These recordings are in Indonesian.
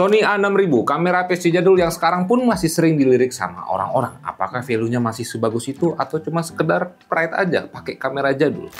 Sony A6000, kamera PC jadul yang sekarang pun masih sering dilirik sama orang-orang. Apakah value-nya masih sebagus itu atau cuma sekedar pride aja pakai kamera jadul?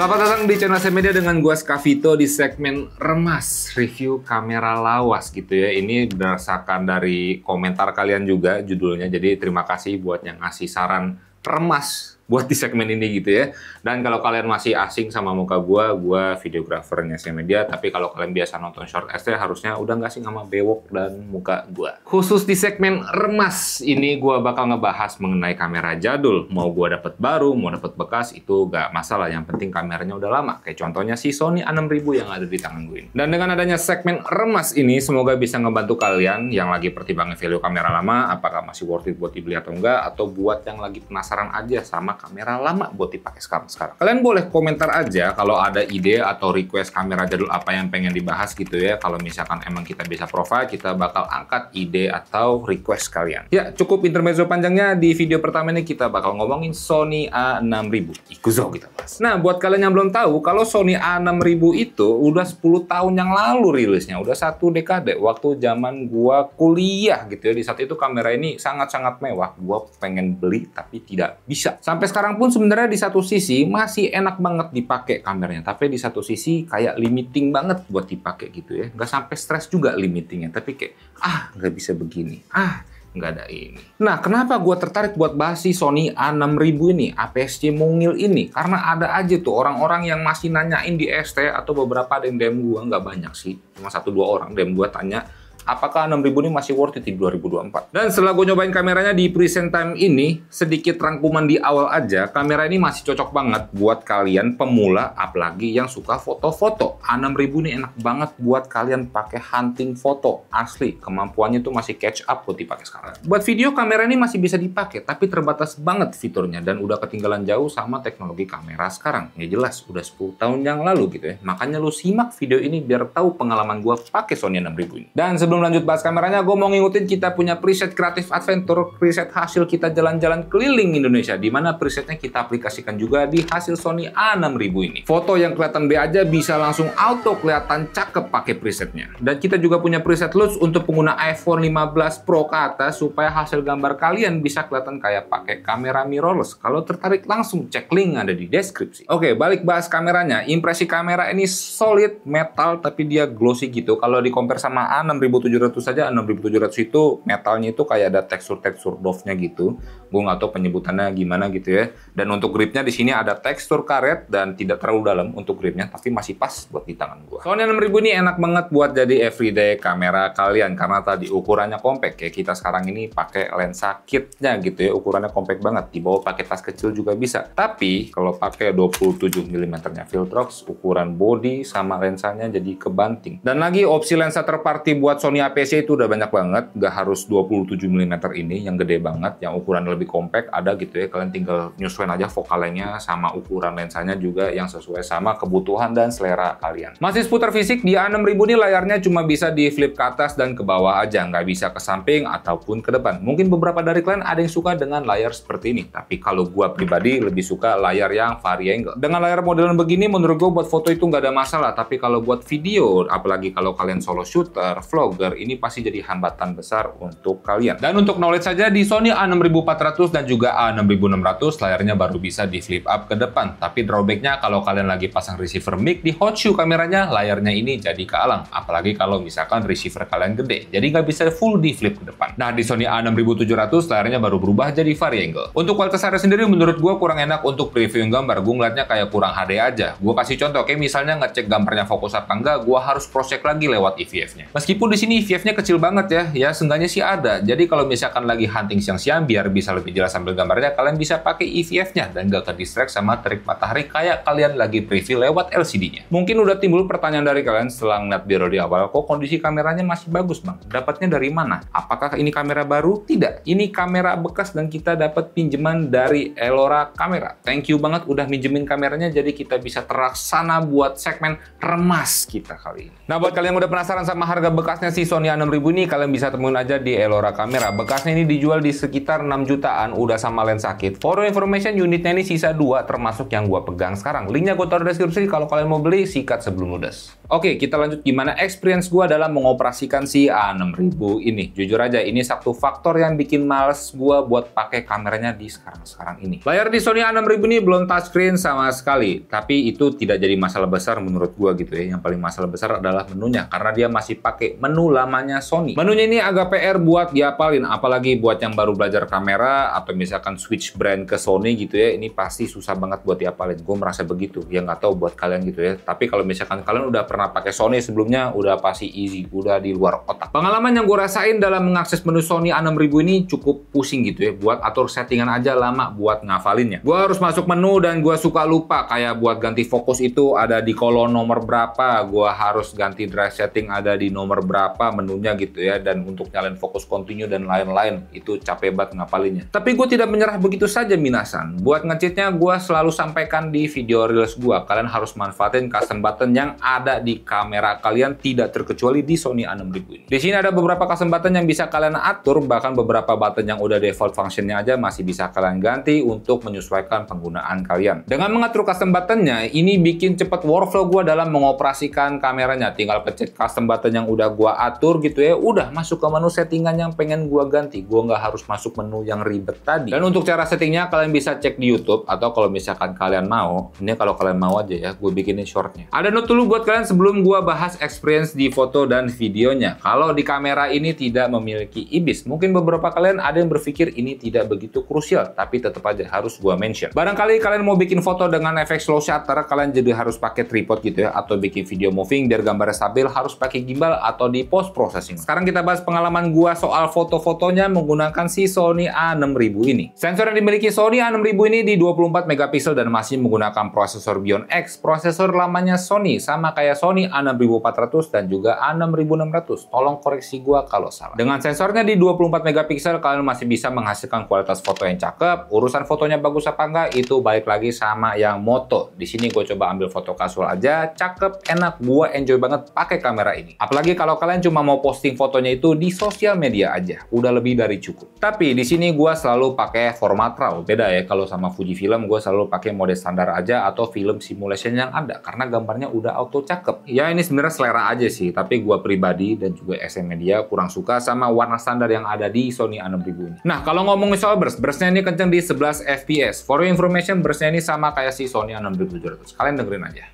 Selamat datang di channel saya Media dengan gua Skavito di segmen Remas Review Kamera Lawas gitu ya. Ini berdasarkan dari komentar kalian juga judulnya. Jadi terima kasih buat yang ngasih saran remas buat di segmen ini gitu ya. Dan kalau kalian masih asing sama muka gua, gua videografernya si media, tapi kalau kalian biasa nonton short ST harusnya udah nggak asing sama bewok dan muka gua. Khusus di segmen remas ini gua bakal ngebahas mengenai kamera jadul. Mau gua dapet baru, mau dapet bekas itu nggak masalah, yang penting kameranya udah lama. Kayak contohnya si Sony A6000 yang ada di tangan gue ini. Dan dengan adanya segmen remas ini semoga bisa ngebantu kalian yang lagi pertimbangin value kamera lama apakah masih worth it buat dibeli atau enggak atau buat yang lagi penasaran aja sama kamera lama buat dipakai sekarang-sekarang. Kalian boleh komentar aja kalau ada ide atau request kamera jadul apa yang pengen dibahas gitu ya. Kalau misalkan emang kita bisa provide, kita bakal angkat ide atau request kalian. Ya, cukup intermezzo panjangnya di video pertama ini kita bakal ngomongin Sony A6000. Ikuzo kita bahas. Nah, buat kalian yang belum tahu, kalau Sony A6000 itu udah 10 tahun yang lalu rilisnya, udah satu dekade waktu zaman gua kuliah gitu ya. Di saat itu kamera ini sangat-sangat mewah. Gua pengen beli tapi tidak bisa. Sampai sekarang pun sebenarnya di satu sisi masih enak banget dipakai kameranya, tapi di satu sisi kayak limiting banget buat dipakai gitu ya. Nggak sampai stres juga limitingnya, tapi kayak ah nggak bisa begini, ah nggak ada ini. Nah, kenapa gue tertarik buat bahas si Sony A6000 ini, APS-C mungil ini? Karena ada aja tuh orang-orang yang masih nanyain di ST atau beberapa ada yang DM gue, nggak banyak sih, cuma satu dua orang DM gue tanya, apakah 6000 ini masih worth it di 2024. Dan setelah gue nyobain kameranya di present time ini, sedikit rangkuman di awal aja, kamera ini masih cocok banget buat kalian pemula, apalagi yang suka foto-foto. A6000 ini enak banget buat kalian pakai hunting foto, asli. Kemampuannya tuh masih catch up buat dipakai sekarang. Buat video, kamera ini masih bisa dipakai, tapi terbatas banget fiturnya dan udah ketinggalan jauh sama teknologi kamera sekarang. Ya jelas, udah 10 tahun yang lalu gitu ya. Makanya lu simak video ini biar tahu pengalaman gue pakai Sony 6000 ini. Dan sebelum sebelum lanjut bahas kameranya, gue mau ngikutin kita punya preset kreatif adventure, preset hasil kita jalan-jalan keliling Indonesia, di mana presetnya kita aplikasikan juga di hasil Sony A6000 ini. Foto yang kelihatan B aja bisa langsung auto kelihatan cakep pakai presetnya. Dan kita juga punya preset looks untuk pengguna iPhone 15 Pro ke atas supaya hasil gambar kalian bisa kelihatan kayak pakai kamera mirrorless. Kalau tertarik langsung cek link ada di deskripsi. Oke, balik bahas kameranya. Impresi kamera ini solid metal tapi dia glossy gitu. Kalau di compare sama A6000 6700 saja 6700 itu metalnya itu kayak ada tekstur-tekstur dovenya gitu. Gue nggak tahu penyebutannya gimana gitu ya. Dan untuk gripnya di sini ada tekstur karet dan tidak terlalu dalam untuk gripnya, tapi masih pas buat di tangan gue. Sony 6000 ini enak banget buat jadi everyday kamera kalian karena tadi ukurannya compact kayak Kita sekarang ini pakai lensa kitnya gitu ya, ukurannya compact banget. di bawah pakai tas kecil juga bisa. Tapi kalau pakai 27 mm-nya Filtrox ukuran body sama lensanya jadi kebanting. Dan lagi opsi lensa terparti buat Sony Sony APC itu udah banyak banget, nggak harus 27 mm ini yang gede banget, yang ukuran lebih compact ada gitu ya. Kalian tinggal nyesuaiin aja focal lengthnya sama ukuran lensanya juga yang sesuai sama kebutuhan dan selera kalian. Masih seputar fisik, di A6000 ini layarnya cuma bisa di flip ke atas dan ke bawah aja, nggak bisa ke samping ataupun ke depan. Mungkin beberapa dari kalian ada yang suka dengan layar seperti ini, tapi kalau gua pribadi lebih suka layar yang variangle. Dengan layar modelan begini, menurut gua buat foto itu nggak ada masalah, tapi kalau buat video, apalagi kalau kalian solo shooter, vlog hardware ini pasti jadi hambatan besar untuk kalian. Dan untuk knowledge saja di Sony A6400 dan juga A6600 layarnya baru bisa di flip up ke depan. Tapi drawbacknya kalau kalian lagi pasang receiver mic di hot shoe kameranya, layarnya ini jadi kealang. Apalagi kalau misalkan receiver kalian gede, jadi nggak bisa full di flip ke depan. Nah di Sony A6700 layarnya baru berubah jadi variangle. Untuk kualitas layar sendiri menurut gue kurang enak untuk preview gambar. Gue ngeliatnya kayak kurang HD aja. Gue kasih contoh, kayak misalnya ngecek gambarnya fokus apa enggak, gue harus cross lagi lewat EVF-nya. Meskipun di sini sini nya kecil banget ya, ya seenggaknya sih ada. Jadi kalau misalkan lagi hunting siang-siang biar bisa lebih jelas sambil gambarnya, kalian bisa pakai EVF-nya dan gak ke sama terik matahari kayak kalian lagi preview lewat LCD-nya. Mungkin udah timbul pertanyaan dari kalian setelah ngeliat biro di awal, kok kondisi kameranya masih bagus bang? Dapatnya dari mana? Apakah ini kamera baru? Tidak, ini kamera bekas dan kita dapat pinjaman dari Elora Kamera. Thank you banget udah minjemin kameranya jadi kita bisa terlaksana buat segmen remas kita kali ini. Nah buat kalian yang udah penasaran sama harga bekasnya sih versi Sony A6000 ini kalian bisa temuin aja di Elora Kamera. Bekasnya ini dijual di sekitar 6 jutaan, udah sama lensa kit. For information, unitnya ini sisa 2 termasuk yang gua pegang sekarang. Linknya gua taruh di deskripsi kalau kalian mau beli, sikat sebelum ludes. Oke, kita lanjut gimana experience gua dalam mengoperasikan si A6000 ini. Jujur aja, ini satu faktor yang bikin males gua buat pakai kameranya di sekarang-sekarang ini. Layar di Sony A6000 ini belum touchscreen sama sekali, tapi itu tidak jadi masalah besar menurut gua gitu ya. Yang paling masalah besar adalah menunya karena dia masih pakai menu lamanya Sony. Menunya ini agak PR buat diapalin apalagi buat yang baru belajar kamera atau misalkan switch brand ke Sony gitu ya, ini pasti susah banget buat diapalin Gue merasa begitu, ya nggak tahu buat kalian gitu ya. Tapi kalau misalkan kalian udah pernah pakai Sony sebelumnya, udah pasti easy, udah di luar otak. Pengalaman yang gue rasain dalam mengakses menu Sony A6000 ini cukup pusing gitu ya, buat atur settingan aja lama buat ngafalinnya. Gue harus masuk menu dan gue suka lupa, kayak buat ganti fokus itu ada di kolom nomor berapa, gue harus ganti drive setting ada di nomor berapa, apa menunya gitu ya dan untuk nyalain fokus kontinu dan lain-lain itu capek banget ngapalinnya. Tapi gue tidak menyerah begitu saja minasan. Buat ngecitnya gue selalu sampaikan di video reels gue. Kalian harus manfaatin custom button yang ada di kamera kalian tidak terkecuali di Sony A6000 ini. Di sini ada beberapa custom button yang bisa kalian atur bahkan beberapa button yang udah default functionnya aja masih bisa kalian ganti untuk menyesuaikan penggunaan kalian. Dengan mengatur custom buttonnya ini bikin cepet workflow gue dalam mengoperasikan kameranya. Tinggal pencet custom button yang udah gue atur atur gitu ya, udah masuk ke menu settingan yang pengen gua ganti. Gua nggak harus masuk menu yang ribet tadi. Dan untuk cara settingnya kalian bisa cek di YouTube atau kalau misalkan kalian mau, ini kalau kalian mau aja ya, gue bikinin shortnya. Ada note dulu buat kalian sebelum gua bahas experience di foto dan videonya. Kalau di kamera ini tidak memiliki ibis, mungkin beberapa kalian ada yang berpikir ini tidak begitu krusial, tapi tetap aja harus gua mention. Barangkali kalian mau bikin foto dengan efek slow shutter, kalian jadi harus pakai tripod gitu ya atau bikin video moving biar gambarnya stabil harus pakai gimbal atau di post processing. Sekarang kita bahas pengalaman gua soal foto-fotonya menggunakan si Sony A6000 ini. Sensor yang dimiliki Sony A6000 ini di 24 megapiksel dan masih menggunakan prosesor Bion X, prosesor lamanya Sony sama kayak Sony A6400 dan juga A6600. Tolong koreksi gua kalau salah. Dengan sensornya di 24 megapiksel kalian masih bisa menghasilkan kualitas foto yang cakep. Urusan fotonya bagus apa enggak itu balik lagi sama yang moto. Di sini gue coba ambil foto kasual aja, cakep, enak, gua enjoy banget pakai kamera ini. Apalagi kalau kalian cuma mau posting fotonya itu di sosial media aja, udah lebih dari cukup. Tapi di sini gue selalu pakai format RAW, beda ya kalau sama Fuji Film gue selalu pakai mode standar aja atau film simulation yang ada karena gambarnya udah auto cakep. Ya ini sebenarnya selera aja sih, tapi gue pribadi dan juga SM Media kurang suka sama warna standar yang ada di Sony A6000 ini. Nah kalau ngomongin soal burst, burstnya ini kenceng di 11 fps. For information, burstnya ini sama kayak si Sony A6700. Kalian dengerin aja.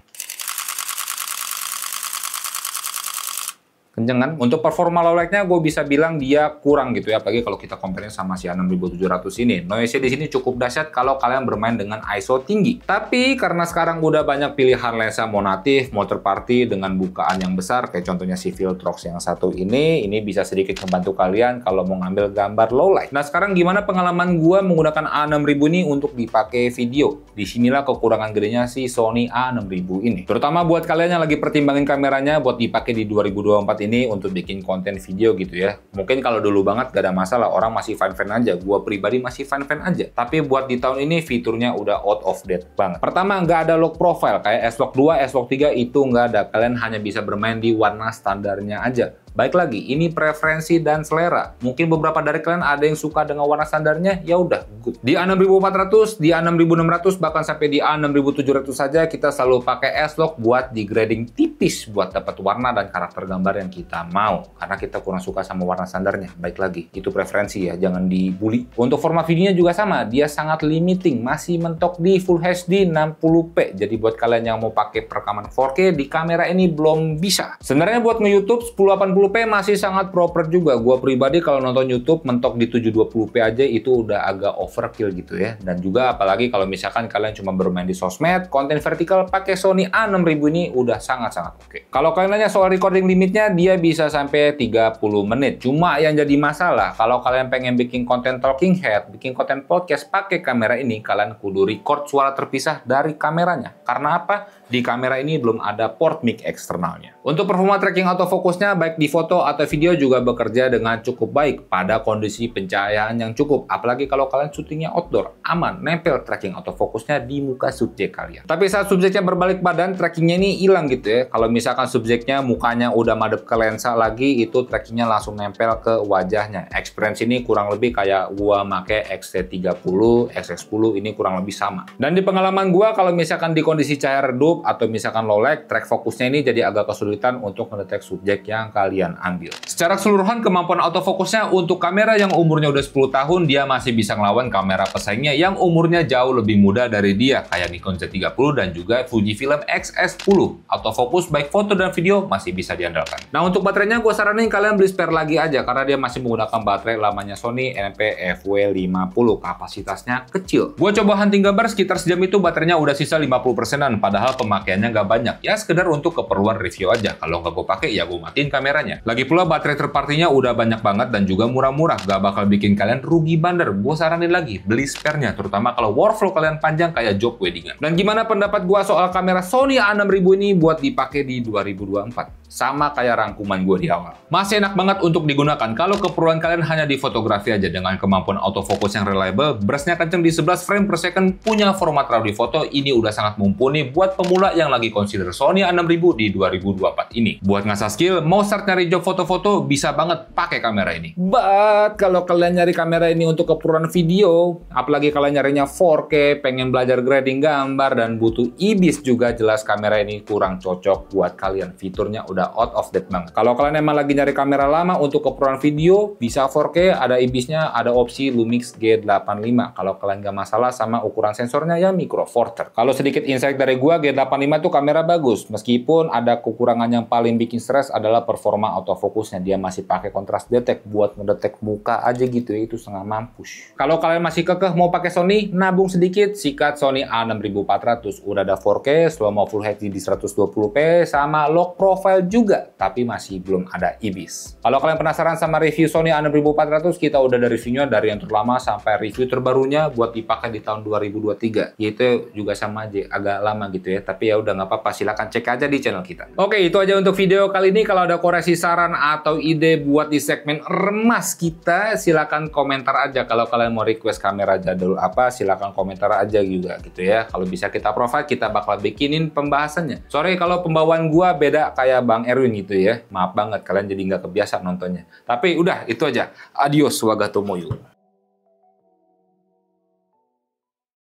kenceng kan untuk performa low light-nya gue bisa bilang dia kurang gitu ya apalagi kalau kita compare sama si a 6700 ini noise di sini cukup dahsyat kalau kalian bermain dengan ISO tinggi tapi karena sekarang udah banyak pilihan lensa monatif motor party dengan bukaan yang besar kayak contohnya si Viltrox yang satu ini ini bisa sedikit membantu kalian kalau mau ngambil gambar low light nah sekarang gimana pengalaman gue menggunakan A6000 ini untuk dipakai video disinilah kekurangan gedenya si Sony A6000 ini terutama buat kalian yang lagi pertimbangin kameranya buat dipakai di 2024 ini ini untuk bikin konten video gitu ya. Mungkin kalau dulu banget gak ada masalah, orang masih fan-fan aja. Gua pribadi masih fan-fan aja. Tapi buat di tahun ini fiturnya udah out of date banget. Pertama, nggak ada lock profile kayak S-Log 2, S-Log 3 itu nggak ada. Kalian hanya bisa bermain di warna standarnya aja Baik lagi, ini preferensi dan selera. Mungkin beberapa dari kalian ada yang suka dengan warna standarnya, ya udah good. Di A6400, di A6600, bahkan sampai di A6700 saja kita selalu pakai s lock buat di grading tipis buat dapat warna dan karakter gambar yang kita mau. Karena kita kurang suka sama warna standarnya. Baik lagi, itu preferensi ya, jangan dibully. Untuk format videonya juga sama, dia sangat limiting, masih mentok di Full HD 60p. Jadi buat kalian yang mau pakai perekaman 4K, di kamera ini belum bisa. Sebenarnya buat nge-YouTube 1080 720 p masih sangat proper juga. Gua pribadi kalau nonton YouTube mentok di 720p aja itu udah agak overkill gitu ya. Dan juga apalagi kalau misalkan kalian cuma bermain di sosmed, konten vertikal pakai Sony A6000 ini udah sangat-sangat oke. Okay. Kalau kalian nanya soal recording limitnya, dia bisa sampai 30 menit. Cuma yang jadi masalah, kalau kalian pengen bikin konten talking head, bikin konten podcast pakai kamera ini, kalian kudu record suara terpisah dari kameranya. Karena apa? Di kamera ini belum ada port mic eksternalnya. Untuk performa tracking autofocusnya baik di foto atau video juga bekerja dengan cukup baik pada kondisi pencahayaan yang cukup. Apalagi kalau kalian syutingnya outdoor, aman nempel tracking autofocusnya di muka subjek kalian. Tapi saat subjeknya berbalik badan, trackingnya ini hilang gitu ya. Kalau misalkan subjeknya mukanya udah madep ke lensa lagi, itu trackingnya langsung nempel ke wajahnya. Experience ini kurang lebih kayak gua make XT30, X10 ini kurang lebih sama. Dan di pengalaman gua kalau misalkan di kondisi cahaya redup atau misalkan low light, track fokusnya ini jadi agak kesulitan kesulitan untuk mendetek subjek yang kalian ambil. Secara keseluruhan kemampuan autofokusnya untuk kamera yang umurnya udah 10 tahun dia masih bisa ngelawan kamera pesaingnya yang umurnya jauh lebih muda dari dia kayak Nikon Z30 dan juga Fujifilm XS10. Autofokus baik foto dan video masih bisa diandalkan. Nah untuk baterainya gue saranin kalian beli spare lagi aja karena dia masih menggunakan baterai lamanya Sony NP FW50 kapasitasnya kecil. Gue coba hunting gambar sekitar sejam itu baterainya udah sisa 50 persenan padahal pemakaiannya nggak banyak ya sekedar untuk keperluan review aja aja. Kalau nggak gue pakai, ya gue matiin kameranya. Lagi pula baterai terpartinya udah banyak banget dan juga murah-murah. Gak bakal bikin kalian rugi bandar. Gue saranin lagi, beli sparenya. Terutama kalau workflow kalian panjang kayak job weddingan. Dan gimana pendapat gue soal kamera Sony A6000 ini buat dipakai di 2024? sama kayak rangkuman gue di awal. Masih enak banget untuk digunakan kalau keperluan kalian hanya di fotografi aja dengan kemampuan autofocus yang reliable, brushnya kenceng di 11 frame per second, punya format RAW di foto, ini udah sangat mumpuni buat pemula yang lagi consider Sony A6000 di 2024 ini. Buat ngasah skill, mau start nyari job foto-foto, bisa banget pakai kamera ini. But, kalau kalian nyari kamera ini untuk keperluan video, apalagi kalian nyarinya 4K, pengen belajar grading gambar, dan butuh IBIS juga jelas kamera ini kurang cocok buat kalian. Fiturnya udah udah out of date banget. Kalau kalian emang lagi nyari kamera lama untuk keperluan video, bisa 4K, ada IBISnya ada opsi Lumix G85. Kalau kalian nggak masalah sama ukuran sensornya ya Micro Four Third. Kalau sedikit insight dari gua, G85 tuh kamera bagus, meskipun ada kekurangan yang paling bikin stres adalah performa autofocusnya. Dia masih pakai kontras detect buat ngedetek muka aja gitu ya, itu setengah mampus. Kalau kalian masih kekeh mau pakai Sony, nabung sedikit, sikat Sony A6400. Udah ada 4K, slow mo full HD di 120p, sama lock profile juga, tapi masih belum ada IBIS. Kalau kalian penasaran sama review Sony A6400, kita udah ada reviewnya dari yang terlama sampai review terbarunya buat dipakai di tahun 2023. Yaitu juga sama aja, agak lama gitu ya. Tapi ya udah nggak apa-apa, silahkan cek aja di channel kita. Oke, itu aja untuk video kali ini. Kalau ada koreksi saran atau ide buat di segmen remas kita, silahkan komentar aja. Kalau kalian mau request kamera jadul apa, silahkan komentar aja juga gitu ya. Kalau bisa kita provide, kita bakal bikinin pembahasannya. Sorry kalau pembawaan gua beda kayak Bang Erwin gitu ya. Maaf banget kalian jadi nggak kebiasaan nontonnya. Tapi udah itu aja. Adios wagatomoyo.